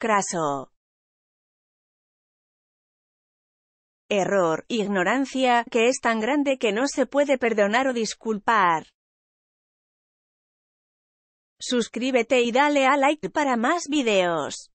craso. Error, ignorancia, que es tan grande que no se puede perdonar o disculpar. Suscríbete y dale a like para más videos.